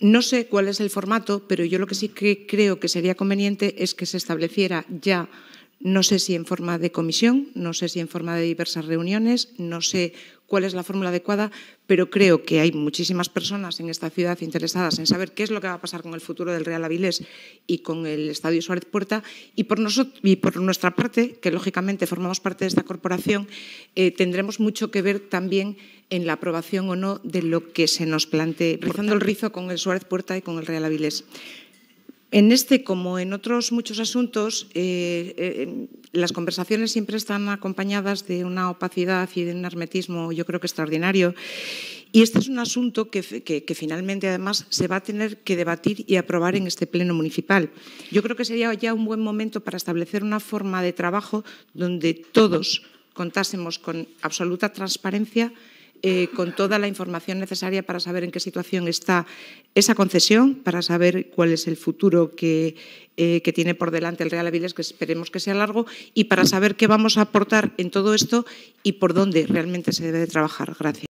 No sé cuál es el formato, pero yo lo que sí que creo que sería conveniente es que se estableciera ya no sé si en forma de comisión, no sé si en forma de diversas reuniones, no sé cuál es la fórmula adecuada, pero creo que hay muchísimas personas en esta ciudad interesadas en saber qué es lo que va a pasar con el futuro del Real Avilés y con el Estadio Suárez Puerta. Y por, nuestra parte, que lógicamente formamos parte de esta corporación, eh, tendremos mucho que ver también en la aprobación o no de lo que se nos plantea. rizando el rizo con el Suárez Puerta y con el Real Avilés. En este, como en otros muchos asuntos, eh, eh, las conversaciones siempre están acompañadas de una opacidad y de un hermetismo, yo creo que extraordinario. Y este es un asunto que, finalmente, además, se va a tener que debatir y aprobar en este Pleno Municipal. Yo creo que sería ya un buen momento para establecer una forma de trabajo donde todos contásemos con absoluta transparencia eh, con toda la información necesaria para saber en qué situación está esa concesión, para saber cuál es el futuro que, eh, que tiene por delante el Real Avilés, que esperemos que sea largo, y para saber qué vamos a aportar en todo esto y por dónde realmente se debe trabajar. Gracias.